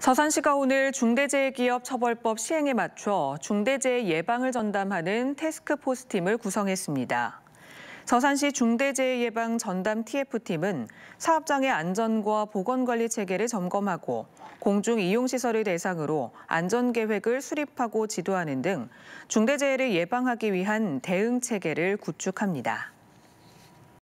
서산시가 오늘 중대재해기업처벌법 시행에 맞춰 중대재해 예방을 전담하는 테스크포스팀을 구성했습니다. 서산시 중대재해예방 전담 TF팀은 사업장의 안전과 보건관리 체계를 점검하고 공중 이용시설을 대상으로 안전계획을 수립하고 지도하는 등 중대재해를 예방하기 위한 대응 체계를 구축합니다.